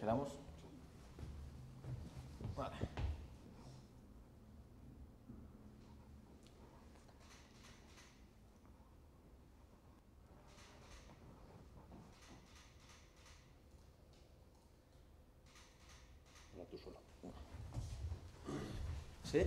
¿Quedamos? Vale. tú solo. ¿Sí?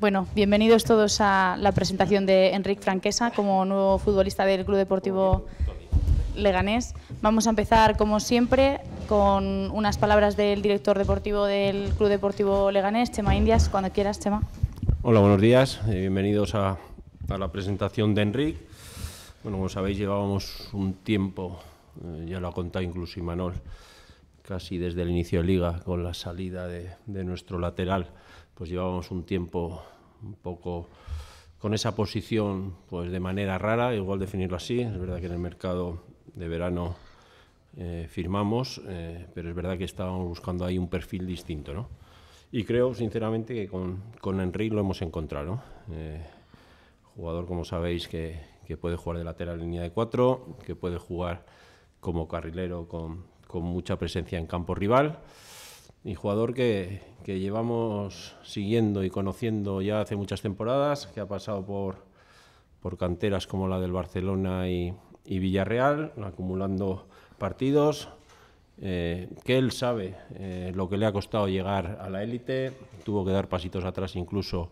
Bueno, bienvenidos todos a la presentación de Enrique Franquesa como nuevo futbolista del Club Deportivo Leganés. Vamos a empezar, como siempre, con unas palabras del director deportivo del Club Deportivo Leganés, Chema Indias, cuando quieras, Chema. Hola, buenos días. Eh, bienvenidos a, la presentación de Enrique. Bueno, como sabéis, llevábamos un tiempo, eh, ya lo ha contado incluso Imanol, casi desde el inicio de liga, con la salida de nuestro lateral pues llevábamos un tiempo un poco con esa posición pues de manera rara, igual definirlo así. Es verdad que en el mercado de verano eh, firmamos, eh, pero es verdad que estábamos buscando ahí un perfil distinto. ¿no? Y creo sinceramente que con, con lo hemos encontrado. Eh, jugador, como sabéis, que, que, puede jugar de lateral en línea de cuatro, que puede jugar como carrilero con, con mucha presencia en campo rival y jugador que, que, llevamos siguiendo y conociendo ya hace muchas temporadas, que ha pasado por, por canteras como la del Barcelona y, Villarreal, acumulando partidos, eh, que él sabe eh, lo que le ha costado llegar a la élite, tuvo que dar pasitos atrás incluso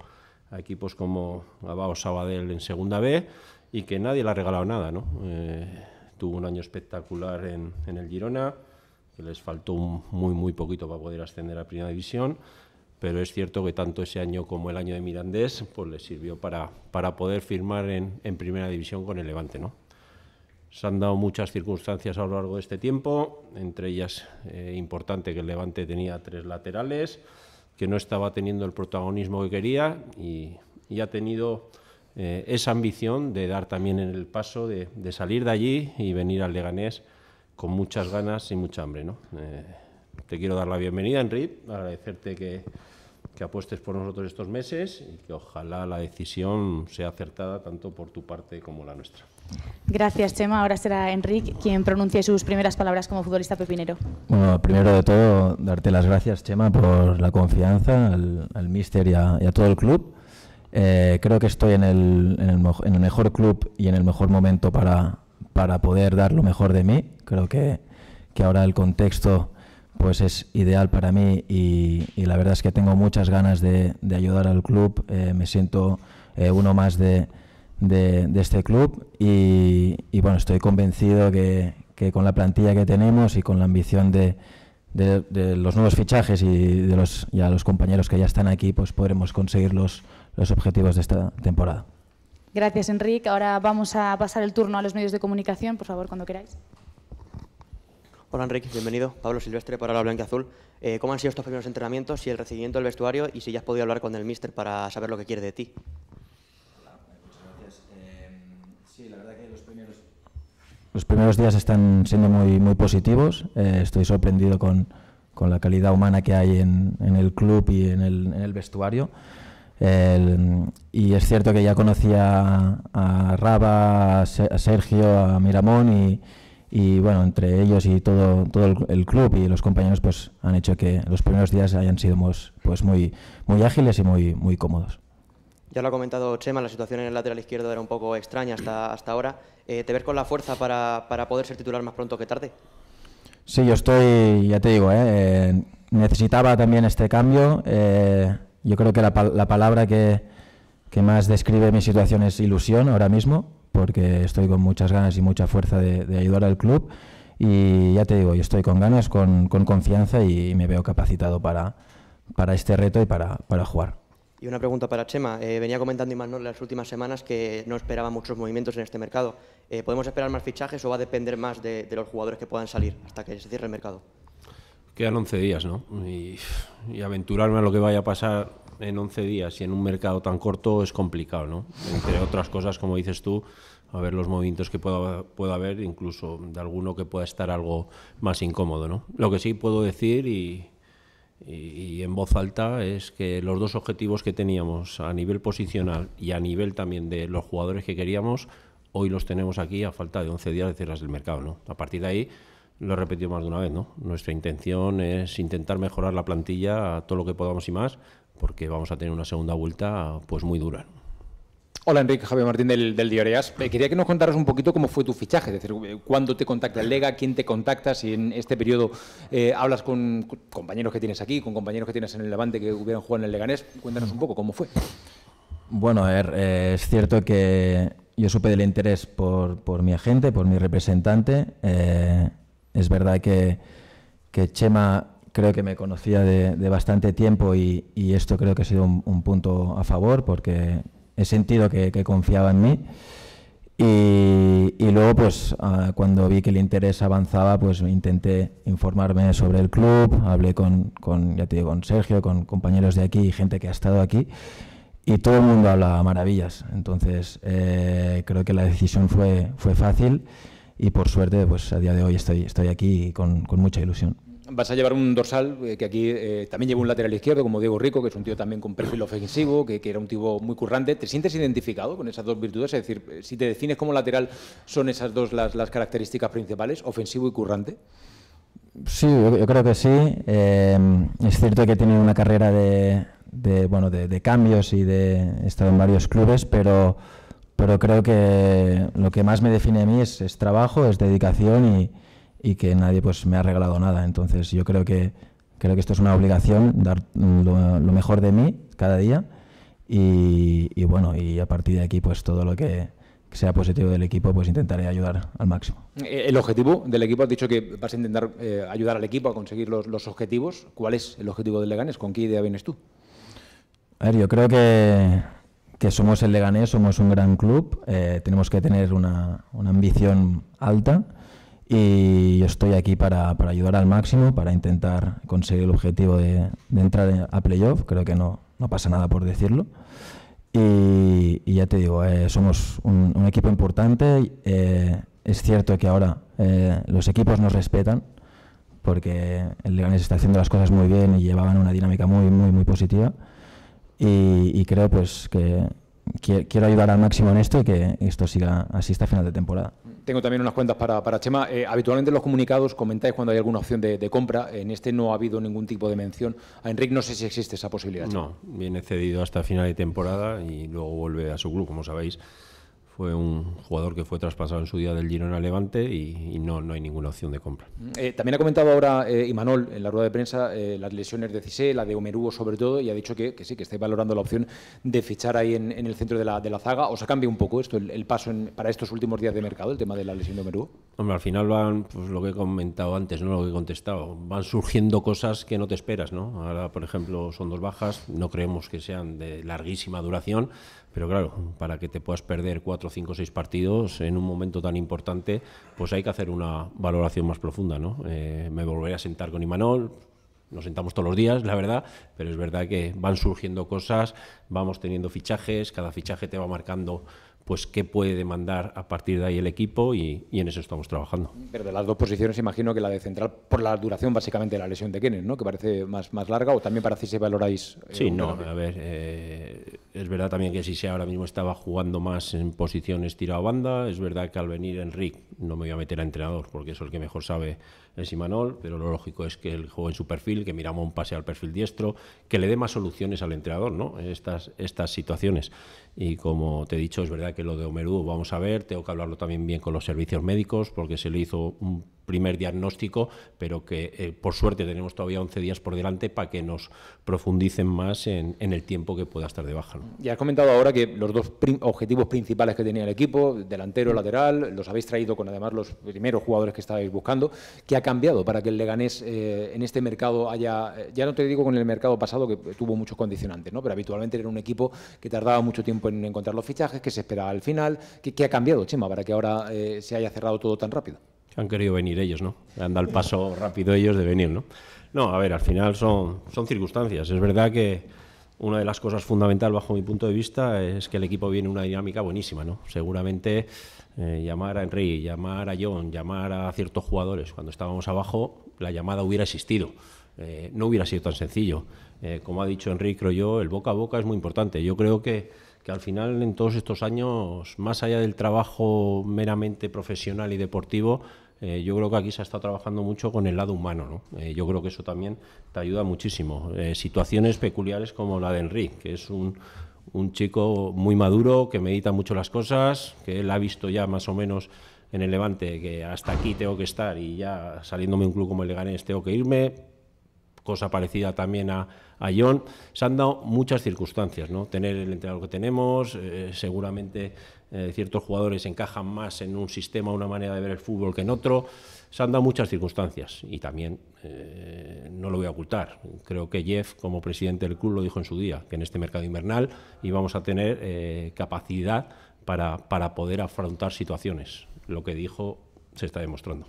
a equipos como Abao Sabadell en Segunda B y que nadie le ha regalado nada. Eh, tuvo un año espectacular en, en el Girona que les faltó muy, muy poquito para poder ascender a Primera División, pero es cierto que tanto ese año como el año de Mirandés pues les sirvió para, poder firmar en, Primera División con el Levante. ¿no? Se han dado muchas circunstancias a lo largo de este tiempo, entre ellas eh, importante que el Levante tenía tres laterales, que no estaba teniendo el protagonismo que quería y, y ha tenido eh, esa ambición de dar también el paso, de salir de allí y venir al Leganés con muchas ganas y mucha hambre. ¿no? Eh, te quiero dar la bienvenida, Enric, agradecerte que, apuestes por nosotros estos meses y que ojalá la decisión sea acertada tanto por tu parte como la nuestra. Gracias, Chema. Ahora será Enric quien pronuncie sus primeras palabras como futbolista pepinero. Bueno, primero de todo, darte las gracias, Chema, por la confianza al, al míster y a, todo el club. Eh, creo que estoy en el mejor club y en el mejor momento para, para poder dar lo mejor de mí. Creo que, ahora el contexto pues es ideal para mí y, la verdad es que tengo muchas ganas de, ayudar al club. Eh, me siento eh, uno más de, este club y, bueno, estoy convencido que, con la plantilla que tenemos y con la ambición de, los nuevos fichajes y de los, ya los compañeros que ya están aquí, pues podremos conseguir los objetivos de esta temporada. Gracias, Enrique. Ahora vamos a pasar el turno a los medios de comunicación, por favor, cuando queráis. Hola, Enrique, bienvenido. Pablo Silvestre para la Blanca Azul. Eh, ¿Cómo han sido estos primeros entrenamientos y el recibimiento del vestuario y si ya has podido hablar con el míster para saber lo que quiere de ti? Hola, muchas gracias. Eh, sí, la verdad que los primeros... días están siendo muy, muy positivos. Eh, estoy sorprendido con, con, la calidad humana que hay en, el club y en el, en el vestuario y es cierto que ya conocía a, Raba, a, Sergio, a Miramón y, bueno, entre ellos y todo, todo el, club y los compañeros pues han hecho que los primeros días hayan sido pues, muy, muy ágiles y muy, muy cómodos. Ya lo ha comentado Chema, la situación en el lateral izquierdo era un poco extraña hasta, hasta ahora. Eh, ¿Te ves con la fuerza para, para, poder ser titular más pronto que tarde? Sí, yo estoy, ya te digo, eh, eh, necesitaba también este cambio. Eh, yo creo que la, palabra que, más describe mi situación es ilusión ahora mismo, porque estoy con muchas ganas y mucha fuerza de, ayudar al club. Y ya te digo, yo estoy con ganas, con, confianza y me veo capacitado para, este reto y para, jugar. Y una pregunta para Chema. Eh, venía comentando Imanol las últimas semanas que no esperaba muchos movimientos en este mercado. Eh, ¿Podemos esperar más fichajes o va a depender más de, los jugadores que puedan salir hasta que se cierre el mercado? Quedan 11 días, ¿no? Y, aventurarme a lo que vaya a pasar en 11 días y en un mercado tan corto es complicado, ¿no? Entre otras cosas, como dices tú, a ver los movimientos que pueda, pueda haber, incluso de alguno que pueda estar algo más incómodo, ¿no? Lo que sí puedo decir y, y, en voz alta es que los dos objetivos que teníamos a nivel posicional y a nivel también de los jugadores que queríamos, hoy los tenemos aquí a falta de 11 días de cierras del mercado, ¿no? A partir de ahí lo he repetido más de una vez, ¿no? Nuestra intención es intentar mejorar la plantilla todo lo que podamos y más, porque vamos a tener una segunda vuelta pues muy dura. Hola Enrique, Javier Martín del, del Dioreas. Eh, quería que nos contaras un poquito cómo fue tu fichaje, es decir, eh, cuándo te contacta el Lega, quién te contacta, si en este periodo eh, hablas con, compañeros que tienes aquí, con compañeros que tienes en el Levante que hubieran jugado en el Leganés, cuéntanos un poco cómo fue. Bueno, a ver, es cierto que yo supe del interés por, por mi agente, por mi representante. Es verdad que, que Chema creo que me conocía de, bastante tiempo y, esto creo que ha sido un, punto a favor porque he sentido que, confiaba en mí. Y, luego, pues ah, cuando vi que el interés avanzaba, pues intenté informarme sobre el club, hablé con, ya te con Sergio, con compañeros de aquí y gente que ha estado aquí, y todo el mundo habla maravillas. Entonces, eh, creo que la decisión fue, fue fácil y por suerte, pues a día de hoy estoy, estoy aquí con, mucha ilusión. Vas a llevar un dorsal eh, que aquí eh, también lleva un lateral izquierdo, como Diego Rico, que es un tío también con perfil ofensivo, que, era un tío muy currante. ¿Te sientes identificado con esas dos virtudes? Es decir, eh, si te defines como lateral, ¿son esas dos las, características principales, ofensivo y currante? Sí, yo, creo que sí. Em, es cierto que tiene una carrera de, bueno, de, cambios y de he estado en varios clubes, pero pero creo que lo que más me define a mí es, trabajo, es dedicación y, que nadie pues me ha regalado nada. Entonces yo creo que creo que esto es una obligación, dar lo, mejor de mí cada día y, bueno, y a partir de aquí pues todo lo que sea positivo del equipo, pues intentaré ayudar al máximo. Eh, el objetivo del equipo, has dicho que vas a intentar eh, ayudar al equipo a conseguir los, los, objetivos. ¿Cuál es el objetivo del Leganes? ¿Con qué idea vienes tú? A ver, yo creo que que somos el Leganés, somos un gran club, eh, tenemos que tener una, ambición alta y yo estoy aquí para, ayudar al máximo, para intentar conseguir el objetivo de, entrar a playoff, creo que no, pasa nada por decirlo. Y, ya te digo, eh, somos un, equipo importante, eh, es cierto que ahora los equipos nos respetan, porque el Leganés está haciendo las cosas muy bien y llevaban una dinámica muy, muy, muy positiva y, creo pues que quiero ayudar al máximo en esto y que esto siga así hasta final de temporada. Tengo también unas cuentas para, para Chema. Eh, habitualmente en los comunicados comentáis cuando hay alguna opción de, compra. En este no ha habido ningún tipo de mención. A Enrique no sé si existe esa posibilidad. No, viene cedido hasta final de temporada y luego vuelve a su club, como sabéis fue un jugador que fue traspasado en su día del Girona Levante y, no, no hay ninguna opción de compra. Mm, eh, también ha comentado ahora eh, Imanol en la rueda de prensa eh, las lesiones de Cissé, la de Omerúo sobre todo, y ha dicho que, sí, que está valorando la opción de fichar ahí en, el centro de la, zaga. ¿Os ha cambiado un poco esto, el, paso para estos últimos días de mercado, el tema de la lesión de Omerú. Hombre, al final van, pues lo que he comentado antes, no lo que he contestado, van surgiendo cosas que no te esperas, ¿no? Ahora, por ejemplo, son dos bajas, no creemos que sean de larguísima duración, pero claro, para que te puedas perder cuatro, cinco, seis partidos en un momento tan importante, pues hay que hacer una valoración más profunda, ¿no? Eh, me volveré a sentar con Imanol, nos sentamos todos los días, la verdad, pero es verdad que van surgiendo cosas, vamos teniendo fichajes, cada fichaje te va marcando pues qué puede demandar a partir de ahí el equipo y, en eso estamos trabajando. Pero de las dos posiciones imagino que la de central, por la duración básicamente de la lesión de Kenneth, ¿no? Que parece más, más larga o también parece si valoráis... Eh, sí, no, a ver, eh, es verdad también que si se ahora mismo estaba jugando más en posiciones tirado a banda, es verdad que al venir Enrique no me voy a meter a entrenador, porque eso es el que mejor sabe es Imanol, pero lo lógico es que el juegue en su perfil, que miramos un pase al perfil diestro, que le dé más soluciones al entrenador, ¿no? Estas, estas situaciones. Y como te he dicho, es verdad que lo de Omerú vamos a ver, tengo que hablarlo también bien con los servicios médicos, porque se le hizo un primer diagnóstico, pero que eh, por suerte tenemos todavía 11 días por delante para que nos profundicen más en, el tiempo que pueda estar de baja. Ya has comentado ahora que los dos objetivos principales que tenía el equipo, delantero, lateral, los habéis traído con además los primeros jugadores que estabais buscando. ¿Qué ha cambiado para que el Leganés eh, en este mercado haya, eh, ya no te digo con el mercado pasado que tuvo muchos condicionantes, ¿no? pero habitualmente era un equipo que tardaba mucho tiempo en encontrar los fichajes, que se esperaba al final. ¿Qué, ha cambiado, Chema, para que ahora se haya cerrado todo tan rápido? han querido venir ellos, ¿no? Han dado el paso rápido ellos de venir, ¿no? No, a ver, al final son, son circunstancias. Es verdad que una de las cosas fundamentales bajo mi punto de vista es que el equipo viene en una dinámica buenísima, ¿no? Seguramente eh, llamar a Henry, llamar a John, llamar a ciertos jugadores cuando estábamos abajo, la llamada hubiera existido. Eh, no hubiera sido tan sencillo. Eh, como ha dicho Henry, creo yo, el boca a boca es muy importante. Yo creo que que al final en todos estos años, más allá del trabajo meramente profesional y deportivo, eh, yo creo que aquí se ha estado trabajando mucho con el lado humano. Eh, yo creo que eso también te ayuda muchísimo. Eh, situaciones peculiares como la de Enrique, que es un, un, chico muy maduro, que medita mucho las cosas, que él ha visto ya más o menos en el Levante que hasta aquí tengo que estar y ya saliéndome un club como el Leganés tengo que irme cosa parecida también a, John. Se han dado muchas circunstancias, ¿no? Tener el entrenador que tenemos, eh, seguramente eh, ciertos jugadores encajan más en un sistema, una manera de ver el fútbol que en otro. Se han dado muchas circunstancias y también eh, no lo voy a ocultar. Creo que Jeff, como presidente del club, lo dijo en su día, que en este mercado invernal íbamos a tener capacidad para, para poder afrontar situaciones. Lo que dijo se está demostrando.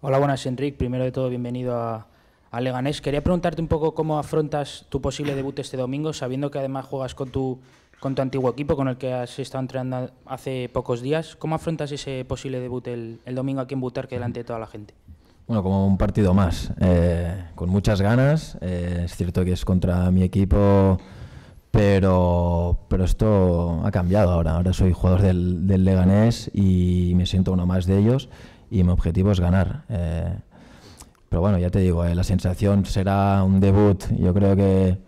Hola, buenas Enric. Primero de todo, bienvenido a, a Leganés. Quería preguntarte un poco cómo afrontas tu posible debut este domingo, sabiendo que además juegas con tu, con tu antiguo equipo, con el que has estado entrenando hace pocos días. ¿Cómo afrontas ese posible debut el, domingo aquí en Butarque delante de toda la gente? Bueno, como un partido más, eh, con muchas ganas. Eh, es cierto que es contra mi equipo, pero, pero esto ha cambiado ahora. Ahora soy jugador del, del Leganés y me siento uno más de ellos y mi objetivo es ganar. Eh, pero bueno, ya te digo, eh, la sensación será un debut, yo creo que,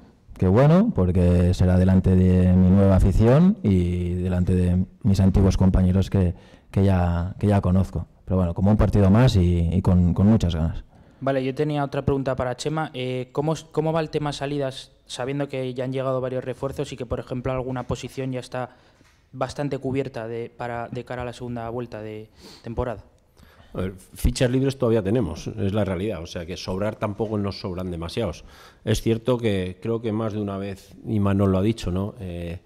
bueno, porque será delante de mi nueva afición y delante de mis antiguos compañeros que, ya, que ya conozco. Pero bueno, como un partido más y, con, muchas ganas. Vale, yo tenía otra pregunta para Chema. Eh, ¿cómo, va el tema salidas, sabiendo que ya han llegado varios refuerzos y que, por ejemplo, alguna posición ya está bastante cubierta para, de cara a la segunda vuelta de temporada? fichas libres todavía tenemos, es la realidad. O sea que sobrar tampoco nos sobran demasiados. Es cierto que creo que más de una vez, y Manuel lo ha dicho, ¿no? Eh,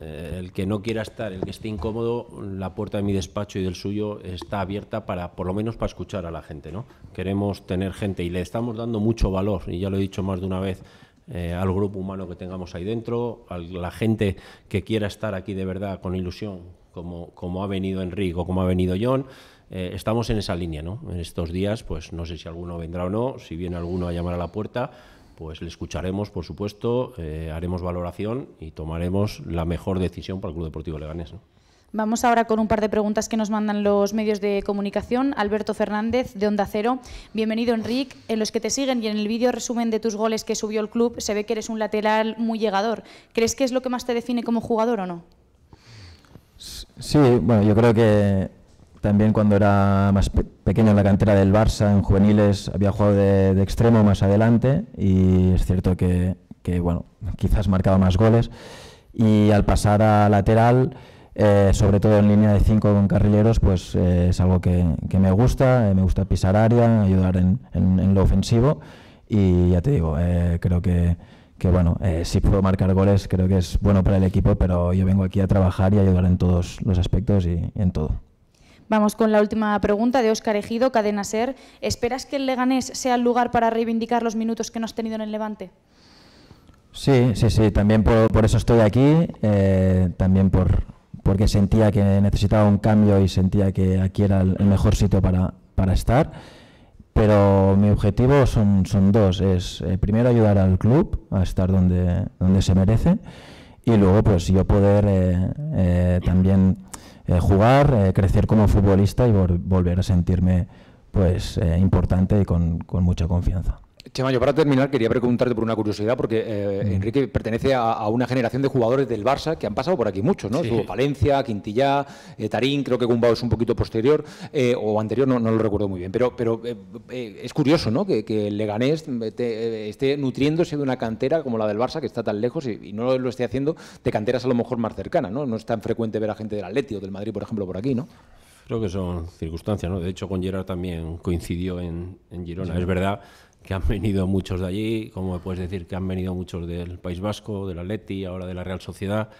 eh, el que no quiera estar, el que esté incómodo, la puerta de mi despacho y del suyo está abierta para, por lo menos, para escuchar a la gente, ¿no? Queremos tener gente y le estamos dando mucho valor, y ya lo he dicho más de una vez, eh, al grupo humano que tengamos ahí dentro, a la gente que quiera estar aquí de verdad con ilusión, como, ha venido o como ha venido John. Eh, estamos en esa línea, ¿no? En estos días, pues no sé si alguno vendrá o no, si viene alguno a llamar a la puerta, pues le escucharemos, por supuesto, eh, haremos valoración y tomaremos la mejor decisión para el Club Deportivo Leganés, Vamos ahora con un par de preguntas que nos mandan los medios de comunicación. Alberto Fernández, de Onda Cero. Bienvenido, Enric. En los que te siguen y en el vídeo resumen de tus goles que subió el club, se ve que eres un lateral muy llegador. ¿Crees que es lo que más te define como jugador o no? Sí, bueno, yo creo que también cuando era más pequeño en la cantera del Barça, en juveniles, había jugado de, extremo más adelante y es cierto que, bueno, quizás marcaba más goles. Y al pasar a lateral, eh, sobre todo en línea de cinco con carrilleros, pues eh, es algo que, me gusta, eh, me gusta pisar área, ayudar en, lo ofensivo y ya te digo, creo que que bueno, eh, si puedo marcar goles creo que es bueno para el equipo, pero yo vengo aquí a trabajar y ayudar en todos los aspectos y, en todo. Vamos con la última pregunta de Óscar Ejido, Cadena Ser. ¿Esperas que el Leganés sea el lugar para reivindicar los minutos que no has tenido en el Levante? Sí, sí, sí. También por, eso estoy aquí. Eh, también por, porque sentía que necesitaba un cambio y sentía que aquí era el, mejor sitio para, para estar. Pero mi objetivo son, dos. Es eh, primero ayudar al club a estar donde, se merece y luego pues yo poder eh, eh, también jugar, crecer como futbolista y volver a sentirme pues importante y con mucha confianza. Chema, yo para terminar quería preguntarte por una curiosidad, porque eh, mm. Enrique pertenece a, una generación de jugadores del Barça que han pasado por aquí muchos, ¿no? Sí. Palencia, Quintillá, eh, Tarín, creo que Gumbau es un poquito posterior eh, o anterior, no, no, lo recuerdo muy bien. Pero, pero es curioso, ¿no? Que, Leganés esté nutriéndose de una cantera como la del Barça, que está tan lejos y, no lo esté haciendo de canteras a lo mejor más cercanas, ¿no? No es tan frecuente ver a gente del Atleti o del Madrid, por ejemplo, por aquí, ¿no? Creo que son circunstancias, ¿no? De hecho, con Gerard también coincidió en, en Girona. Es verdad que han venido muchos de allí, como puedes decir que han venido muchos del País Vasco, del Atleti, ahora de la Real Sociedad,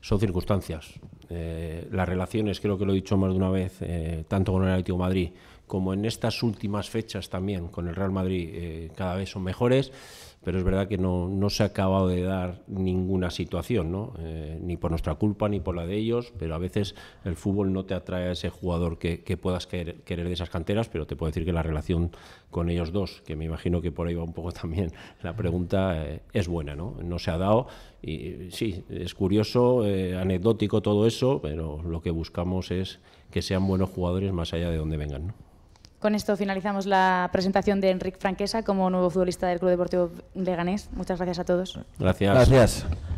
son circunstancias. Eh, las relaciones, creo que lo he dicho más de una vez, eh, tanto con el Atlético Madrid como en estas últimas fechas también con el Real Madrid, eh, cada vez son mejores pero es verdad que no, se ha acabado de dar ninguna situación, ¿no? Eh, ni por nuestra culpa ni por la de ellos, pero a veces el fútbol no te atrae a ese jugador que, puedas querer, de esas canteras, pero te puedo decir que la relación con ellos dos, que me imagino que por ahí va un poco también la pregunta, eh, es buena, ¿no? No se ha dado y sí, es curioso, eh, anecdótico todo eso, pero lo que buscamos es que sean buenos jugadores más allá de donde vengan, ¿no? Con esto finalizamos la presentación de Enrique Franquesa como nuevo futbolista del Club Deportivo Leganés. Muchas gracias a todos. Gracias. Gracias.